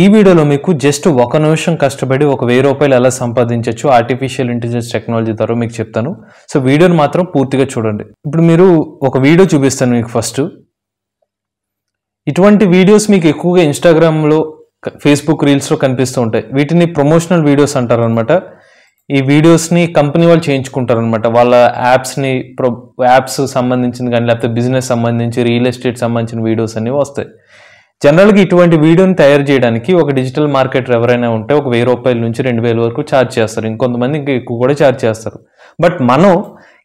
ఈ వీడియోలో మీకు జస్ట్ ఒక నిమిషం కష్టపడి ఒక వెయ్యి రూపాయలు ఎలా సంపాదించవచ్చు ఆర్టిఫిషియల్ ఇంటెలిజెన్స్ టెక్నాలజీ ద్వారా మీకు చెప్తాను సో వీడియోని మాత్రం పూర్తిగా చూడండి ఇప్పుడు మీరు ఒక వీడియో చూపిస్తాను మీకు ఫస్ట్ ఇటువంటి వీడియోస్ మీకు ఎక్కువగా ఇన్స్టాగ్రామ్లో ఫేస్బుక్ రీల్స్లో కనిపిస్తూ ఉంటాయి వీటిని ప్రమోషనల్ వీడియోస్ అంటారనమాట ఈ వీడియోస్ని కంపెనీ వాళ్ళు చేయించుకుంటారనమాట వాళ్ళ యాప్స్ని యాప్స్ సంబంధించిన కానీ లేకపోతే బిజినెస్ సంబంధించి రియల్ ఎస్టేట్ సంబంధించిన వీడియోస్ అనేవి వస్తాయి జనరల్గా ఇటువంటి వీడియోని తయారు చేయడానికి ఒక డిజిటల్ మార్కెట్ ఎవరైనా ఉంటే ఒక వెయ్యి రూపాయల నుంచి రెండు వేల వరకు ఛార్జ్ చేస్తారు ఇంకొంతమంది ఇంకా ఎక్కువ కూడా ఛార్జ్ చేస్తారు బట్ మనం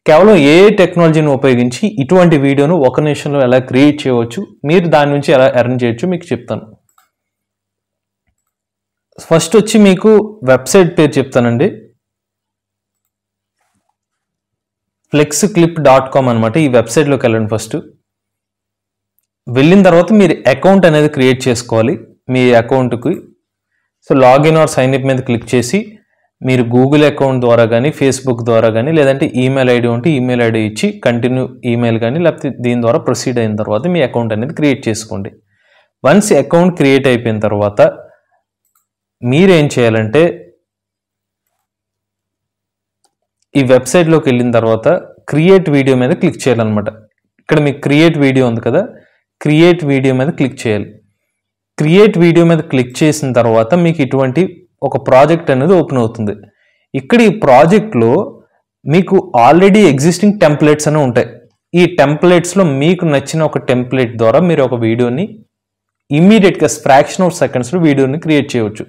కేవలం ఏ టెక్నాలజీని ఉపయోగించి ఇటువంటి వీడియోను ఒక నిమిషంలో ఎలా క్రియేట్ చేయవచ్చు మీరు దాని నుంచి ఎలా ఎర్న్ చేయొచ్చు మీకు చెప్తాను ఫస్ట్ వచ్చి మీకు వెబ్సైట్ పేరు చెప్తానండి ఫ్లెక్స్ క్లిప్ డాట్ కామ్ అనమాట ఈ వెబ్సైట్లోకి వెళ్ళండి ఫస్ట్ వెళ్ళిన తర్వాత మీరు అకౌంట్ అనేది క్రియేట్ చేసుకోవాలి మీ అకౌంట్కి సో లాగిన్ ఆర్ సైన్అప్ మీద క్లిక్ చేసి మీరు గూగుల్ అకౌంట్ ద్వారా కానీ ఫేస్బుక్ ద్వారా కానీ లేదంటే ఈమెయిల్ ఐడి ఉంటే ఈమెయిల్ ఐడి ఇచ్చి కంటిన్యూ ఈమెయిల్ కానీ లేకపోతే దీని ద్వారా ప్రొసీడ్ అయిన తర్వాత మీ అకౌంట్ అనేది క్రియేట్ చేసుకోండి వన్స్ అకౌంట్ క్రియేట్ అయిపోయిన తర్వాత మీరేం చేయాలంటే ఈ వెబ్సైట్లోకి వెళ్ళిన తర్వాత క్రియేట్ వీడియో మీద క్లిక్ చేయాలన్నమాట ఇక్కడ మీకు క్రియేట్ వీడియో ఉంది కదా క్రియేట్ వీడియో మీద క్లిక్ చేయాలి క్రియేట్ వీడియో మీద క్లిక్ చేసిన తర్వాత మీకు ఇటువంటి ఒక ప్రాజెక్ట్ అనేది ఓపెన్ అవుతుంది ఇక్కడ ఈ ప్రాజెక్ట్లో మీకు ఆల్రెడీ ఎగ్జిస్టింగ్ టెంప్లెట్స్ అని ఉంటాయి ఈ టెంప్లెట్స్లో మీకు నచ్చిన ఒక టెంప్లెట్ ద్వారా మీరు ఒక వీడియోని ఇమ్మీడియట్గా ఫ్రాక్షన్ ఆఫ్ సెకండ్స్లో వీడియోని క్రియేట్ చేయవచ్చు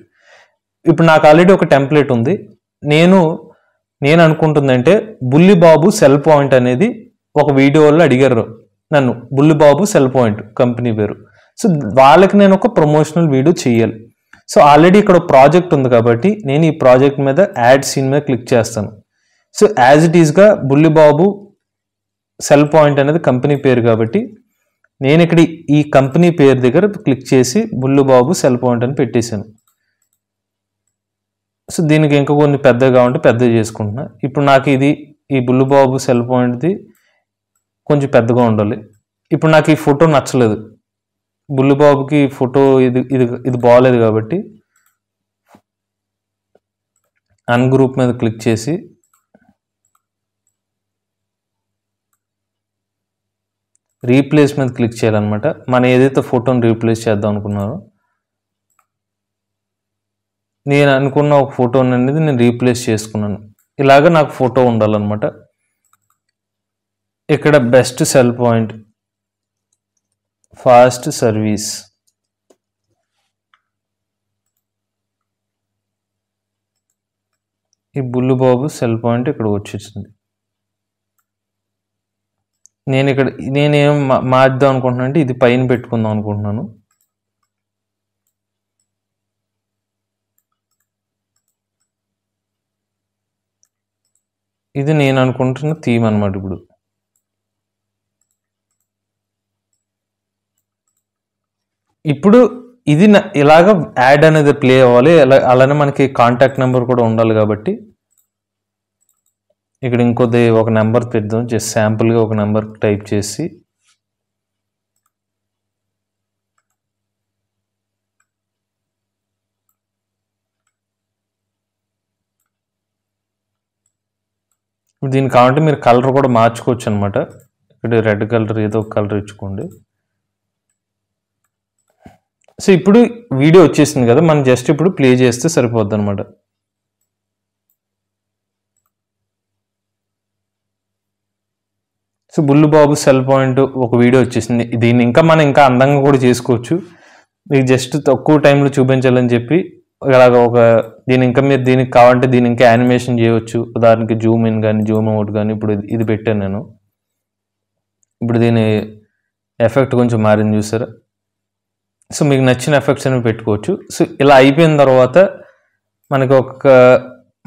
ఇప్పుడు నాకు ఆల్రెడీ ఒక టెంప్లెట్ ఉంది నేను నేను అనుకుంటుందంటే బుల్లిబాబు సెల్ పాయింట్ అనేది ఒక వీడియోలో అడిగారు నన్ను బుల్లిబాబు సెల్ పాయింట్ కంపెనీ పేరు సో వాళ్ళకి నేను ఒక ప్రమోషనల్ వీడియో చేయాలి సో ఆల్రెడీ ఇక్కడ ప్రాజెక్ట్ ఉంది కాబట్టి నేను ఈ ప్రాజెక్ట్ మీద యాడ్ సీన్ మీద క్లిక్ చేస్తాను సో యాజ్ ఇట్ ఈస్గా బుల్లిబాబు సెల్ పాయింట్ అనేది కంపెనీ పేరు కాబట్టి నేను ఇక్కడ ఈ కంపెనీ పేరు దగ్గర క్లిక్ చేసి బుల్లుబాబు సెల్ పాయింట్ అని పెట్టేశాను సో దీనికి ఇంకా కొన్ని పెద్దగా ఉంటే పెద్దగా చేసుకుంటున్నా ఇప్పుడు నాకు ఇది ఈ బుల్లుబాబు సెల్ పాయింట్ది కొంచెం పెద్దగా ఉండాలి ఇప్పుడు నాకు ఈ ఫోటో నచ్చలేదు బుల్లిబాబుకి ఫోటో ఇది ఇది ఇది బాగాలేదు కాబట్టి అన్ గ్రూప్ మీద క్లిక్ చేసి రీప్లేస్ మీద క్లిక్ చేయాలన్నమాట మనం ఏదైతే ఫోటోని రీప్లేస్ చేద్దాం అనుకున్నారో నేను అనుకున్న ఒక ఫోటోని అనేది నేను రీప్లేస్ చేసుకున్నాను ఇలాగ నాకు ఫోటో ఉండాలన్నమాట ఇక్కడ best cell point fast service ఈ బుల్లుబాబు సెల్ పాయింట్ ఇక్కడ వచ్చేసింది నేను ఇక్కడ నేనేం మార్చుదాం అనుకుంటున్నాను అంటే ఇది పైన పెట్టుకుందాం అనుకుంటున్నాను ఇది నేను అనుకుంటున్న థీమ్ అనమాట ఇప్పుడు ఇప్పుడు ఇది ఇలాగ యాడ్ అనేది ప్లే అవ్వాలి అలానే మనకి కాంటాక్ట్ నెంబర్ కూడా ఉండాలి కాబట్టి ఇక్కడ ఇంకొద్ది ఒక నెంబర్ పెడదాం జస్ట్ శాంపుల్గా ఒక నెంబర్ టైప్ చేసి దీనికి కావాలంటే మీరు కలర్ కూడా మార్చుకోవచ్చు అనమాట ఇక్కడ రెడ్ కలర్ ఏదో ఒక కలర్ ఇచ్చుకోండి సో ఇప్పుడు వీడియో వచ్చేసింది కదా మనం జస్ట్ ఇప్పుడు ప్లే చేస్తే సరిపోద్ది అనమాట so Bullu babu cell point ఒక వీడియో వచ్చేసింది దీన్ని ఇంకా మనం ఇంకా అందంగా కూడా చేసుకోవచ్చు మీకు జస్ట్ తక్కువ టైంలో చూపించాలని చెప్పి ఇలాగ ఒక దీని ఇంకా మీరు దీనికి కావాలంటే దీని ఇంకా యానిమేషన్ చేయవచ్చు ఉదాహరణకి జూమ్ ఇన్ కానీ జూమ్ అవుట్ కానీ ఇప్పుడు ఇది పెట్టాను నేను ఇప్పుడు దీని ఎఫెక్ట్ కొంచెం మారింది చూసారా సో మీకు నచ్చిన ఎఫెక్ట్స్ అనేవి పెట్టుకోవచ్చు సో ఇలా అయిపోయిన తర్వాత మనకు ఒక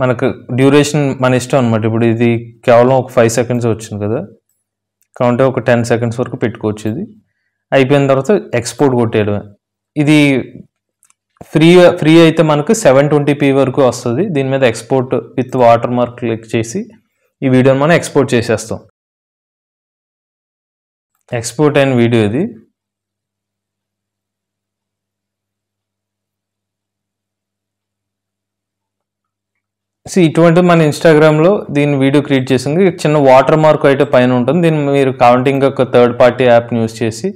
మనకు డ్యూరేషన్ మన ఇష్టం అనమాట ఇప్పుడు ఇది కేవలం ఒక ఫైవ్ సెకండ్స్ వచ్చింది కదా కావంటే ఒక టెన్ సెకండ్స్ వరకు పెట్టుకోవచ్చు ఇది అయిపోయిన తర్వాత ఎక్స్పోర్ట్ కొట్టేయడమే ఇది ఫ్రీ ఫ్రీ అయితే మనకు సెవెన్ ట్వంటీ పీ వరకు వస్తుంది దీని మీద export with watermark click చేసి ఈ వీడియోని మనం ఎక్స్పోర్ట్ చేసేస్తాం ఎక్స్పోర్ట్ అయిన వీడియో ఇది సో ఇటువంటి మన ఇన్స్టాగ్రామ్లో దీన్ని వీడియో క్రియేట్ చేసింది చిన్న వాటర్ మార్క్ అయితే పైన ఉంటుంది దీన్ని మీరు కౌంటింగ్ ఒక థర్డ్ పార్టీ యాప్ని యూస్ చేసి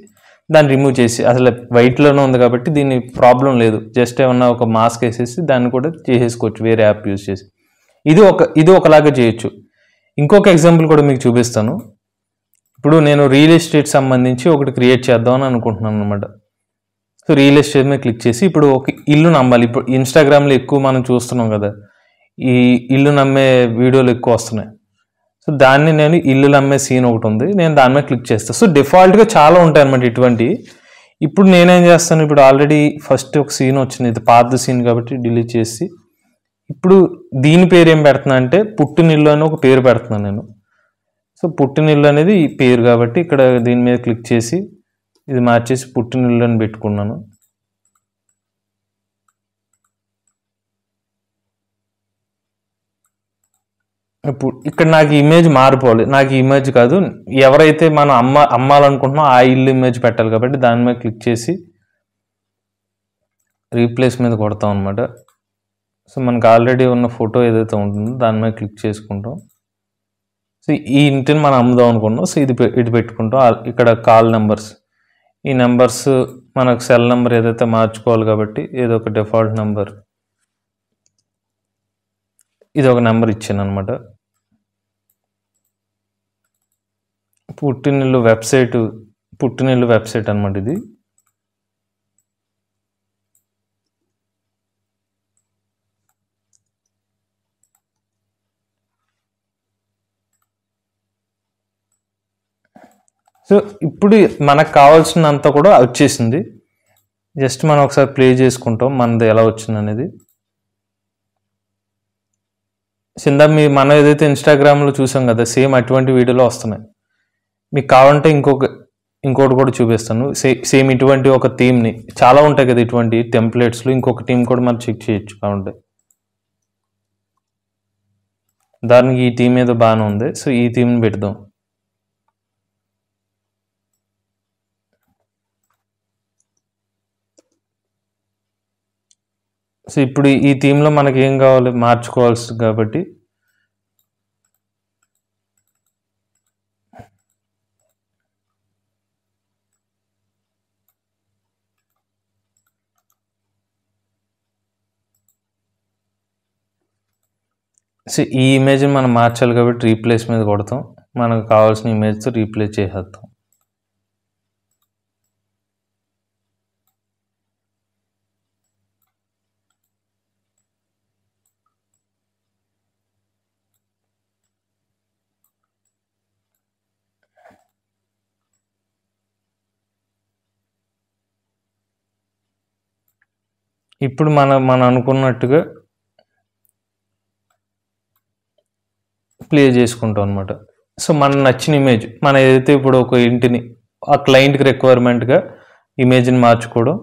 దాన్ని రిమూవ్ చేసి అసలు వైట్లోనే ఉంది కాబట్టి దీని ప్రాబ్లం లేదు జస్ట్ ఏమన్నా ఒక మాస్క్ వేసేసి దాన్ని కూడా చేసేసుకోవచ్చు వేరే యాప్ యూస్ చేసి ఇది ఒక ఇది ఒకలాగా చేయొచ్చు ఇంకొక ఎగ్జాంపుల్ కూడా మీకు చూపిస్తాను ఇప్పుడు నేను రియల్ ఎస్టేట్ సంబంధించి ఒకటి క్రియేట్ చేద్దామని అనుకుంటున్నాను అనమాట సో రియల్ ఎస్టేట్ మీద క్లిక్ చేసి ఇప్పుడు ఒక ఇల్లు నమ్మాలి ఇప్పుడు ఇన్స్టాగ్రామ్లో ఎక్కువ మనం చూస్తున్నాం కదా ఈ ఇల్లు నమ్మే వీడియోలు ఎక్కువ వస్తున్నాయి సో దాన్ని నేను ఇల్లు నమ్మే సీన్ ఒకటి ఉంది నేను దాని మీద క్లిక్ చేస్తాను సో డిఫాల్ట్గా చాలా ఉంటాయి అనమాట ఇటువంటి ఇప్పుడు నేనేం చేస్తాను ఇప్పుడు ఆల్రెడీ ఫస్ట్ ఒక సీన్ వచ్చింది ఇది పాత సీన్ కాబట్టి డిలీట్ చేసి ఇప్పుడు దీని పేరు ఏం పెడుతున్నా అంటే పుట్టినిల్లు అని ఒక పేరు పెడుతున్నాను నేను సో పుట్టినిల్లు అనేది ఈ పేరు కాబట్టి ఇక్కడ దీని మీద క్లిక్ చేసి ఇది మార్చేసి పుట్టినిల్లు అని పెట్టుకున్నాను ఇప్పుడు ఇక్కడ నాకు ఇమేజ్ మారిపోవాలి నాకు ఇమేజ్ కాదు ఎవరైతే మనం అమ్మ అమ్మాలనుకుంటున్నామో ఆ ఇల్లు ఇమేజ్ పెట్టాలి కాబట్టి దాని మీద క్లిక్ చేసి రీప్లేస్ మీద కొడతాం అనమాట సో మనకు ఆల్రెడీ ఉన్న ఫోటో ఏదైతే ఉంటుందో దాని మీద క్లిక్ చేసుకుంటాం సో ఈ ఇంటిని మనం అమ్ముదాం అనుకుంటున్నాం సో ఇది ఇది పెట్టుకుంటాం ఇక్కడ కాల్ నెంబర్స్ ఈ నెంబర్స్ మనకు సెల్ నెంబర్ ఏదైతే మార్చుకోవాలి కాబట్టి ఏదో ఒక డిఫాల్ట్ నెంబర్ ఇది ఒక నెంబర్ ఇచ్చాను అనమాట పుట్టినిల్లు వెబ్సైట్ పుట్టినిల్లు వెబ్సైట్ అనమాట ఇది సో ఇప్పుడు మనకు కావాల్సినంత కూడా వచ్చేసింది జస్ట్ మనం ఒకసారి ప్లే చేసుకుంటాం మనది ఎలా వచ్చింది అనేది కింద మీ మనం ఏదైతే ఇన్స్టాగ్రామ్లో చూసాం కదా సేమ్ అటువంటి వీడియోలో వస్తున్నాయి మీకు కావాలంటే ఇంకొక ఇంకోటి కూడా చూపిస్తాను సే సేమ్ ఇటువంటి ఒక థీమ్ని చాలా ఉంటాయి కదా ఇటువంటి టెంప్లెట్స్లు ఇంకొక థీమ్ కూడా మనం చెక్ చేయొచ్చు కావాలంటే దానికి ఈ థీమ్ ఏదో బాగానే ఉంది సో ఈ థీమ్ని పెడదాం సో ఇప్పుడు ఈ థీమ్లో మనకి ఏం కావాలి మార్చుకోవాల్సి కాబట్టి సో ఈ ఇమేజ్ మనం మార్చాలి కాబట్టి రీప్లేస్ మీద కొడతాం మనకు కావాల్సిన ఇమేజ్తో రీప్లేస్ చేసేస్తాం ఇప్పుడు మన మనం అనుకున్నట్టుగా ప్లే చేసుకుంటాం అనమాట సో మన నచ్చిన ఇమేజ్ మన ఏదైతే ఇప్పుడు ఒక ఇంటిని ఆ క్లయింట్కి రిక్వైర్మెంట్గా ఇమేజ్ని మార్చుకోవడం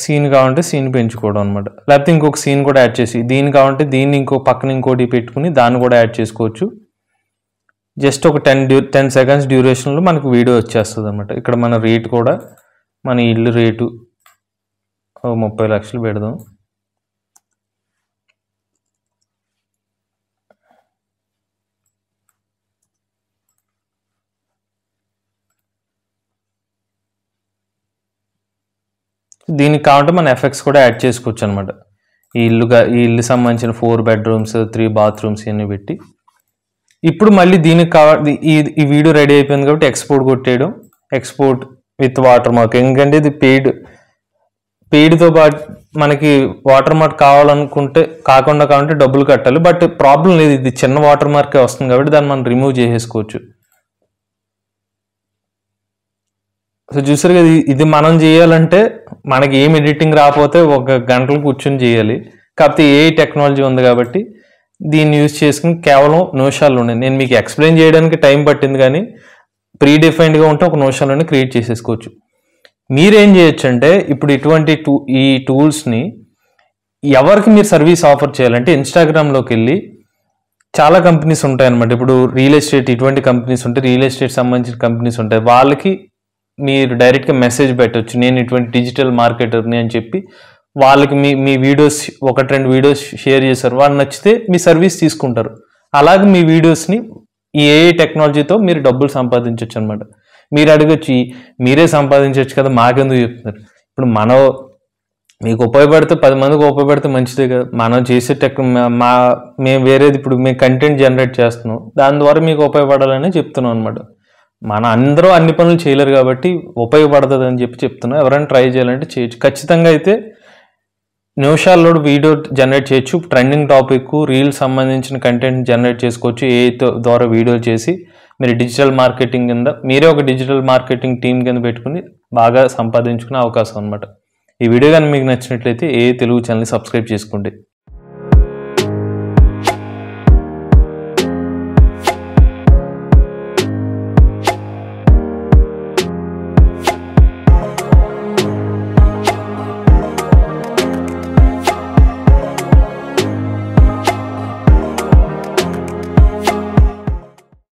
సీన్ కావాలంటే సీన్ పెంచుకోవడం అనమాట లేకపోతే ఇంకొక సీన్ కూడా యాడ్ చేసి దీని కావాలంటే దీన్ని ఇంకో పక్కన ఇంకోటి పెట్టుకుని దాన్ని కూడా యాడ్ చేసుకోవచ్చు జస్ట్ ఒక టెన్ డ్యూ టెన్ సెకండ్స్ డ్యూరేషన్లో మనకు వీడియో వచ్చేస్తుంది అనమాట ఇక్కడ మన రేట్ కూడా మన ఇల్లు రేటు ముప్పై లక్షలు పెడదాం దీనికి కావాలంటే మనం ఎఫెక్ట్స్ కూడా యాడ్ చేసుకోవచ్చు అనమాట ఈ ఇల్లుగా ఈ ఇల్లు సంబంధించిన ఫోర్ బెడ్రూమ్స్ త్రీ బాత్రూమ్స్ ఇవన్నీ పెట్టి ఇప్పుడు మళ్ళీ దీనికి కావాలి ఈ ఈ వీడియో రెడీ అయిపోయింది కాబట్టి ఎక్స్పోర్ట్ కొట్టేయడం ఎక్స్పోర్ట్ విత్ వాటర్ మార్క్ ఎందుకంటే ఇది పెయిడ్ పెయిడ్తో పాటు మనకి వాటర్ మార్క్ కావాలనుకుంటే కాకుండా కావాలంటే డబ్బులు కట్టాలి బట్ ప్రాబ్లం లేదు ఇది చిన్న వాటర్ మార్కే వస్తుంది కాబట్టి దాన్ని మనం రిమూవ్ చేసేసుకోవచ్చు సో చూసారు కదా ఇది మనం చేయాలంటే మనకి ఏం ఎడిటింగ్ రాకపోతే ఒక గంటలు కూర్చొని చేయాలి కాకపోతే ఏ టెక్నాలజీ ఉంది కాబట్టి దీన్ని యూజ్ చేసుకుని కేవలం నోషాలు ఉన్నాయి నేను మీకు ఎక్స్ప్లెయిన్ చేయడానికి టైం పట్టింది కానీ ప్రీ డిఫైన్డ్గా ఉంటే ఒక నిమిషాల్లోనే క్రియేట్ చేసేసుకోవచ్చు మీరేం చేయొచ్చు అంటే ఇప్పుడు ఇటువంటి టూ ఈ టూల్స్ని ఎవరికి మీరు సర్వీస్ ఆఫర్ చేయాలంటే ఇన్స్టాగ్రామ్లోకి వెళ్ళి చాలా కంపెనీస్ ఉంటాయి అనమాట ఇప్పుడు రియల్ ఎస్టేట్ ఇటువంటి కంపెనీస్ ఉంటాయి రియల్ ఎస్టేట్ సంబంధించిన కంపెనీస్ ఉంటాయి వాళ్ళకి మీరు డైరెక్ట్గా మెసేజ్ పెట్టవచ్చు నేను ఇటువంటి డిజిటల్ మార్కెటర్ని అని చెప్పి వాళ్ళకి మీ మీ వీడియోస్ ఒకటి రెండు వీడియోస్ షేర్ చేశారు వాళ్ళు నచ్చితే మీ సర్వీస్ తీసుకుంటారు అలాగే మీ వీడియోస్ని ఈ ఏ టెక్నాలజీతో మీరు డబ్బులు సంపాదించవచ్చు అనమాట మీరు అడగచ్చు మీరే సంపాదించవచ్చు కదా మాకెందుకు చెప్తున్నారు ఇప్పుడు మనం మీకు ఉపయోగపడితే పది మందికి ఉపయోగపడితే మంచిదే కదా మనం చేసే టెక్ మా మేము వేరేది ఇప్పుడు మేము కంటెంట్ జనరేట్ చేస్తున్నాం దాని ద్వారా మీకు ఉపయోగపడాలని చెప్తున్నాం అనమాట మన అందరూ అన్ని పనులు చేయలేరు కాబట్టి ఉపయోగపడుతుంది అని చెప్పి చెప్తున్నా ఎవరైనా ట్రై చేయాలంటే చేయొచ్చు ఖచ్చితంగా అయితే నిమిషాల్లో వీడియో జనరేట్ చేయొచ్చు ట్రెండింగ్ టాపిక్ రీల్స్ సంబంధించిన కంటెంట్ జనరేట్ చేసుకోవచ్చు ఏ ద్వారా వీడియోలు చేసి మీరు డిజిటల్ మార్కెటింగ్ కింద మీరే ఒక డిజిటల్ మార్కెటింగ్ టీం కింద పెట్టుకుని బాగా సంపాదించుకునే అవకాశం అనమాట ఈ వీడియో కానీ మీకు నచ్చినట్లయితే ఏ తెలుగు ఛానల్ని సబ్స్క్రైబ్ చేసుకోండి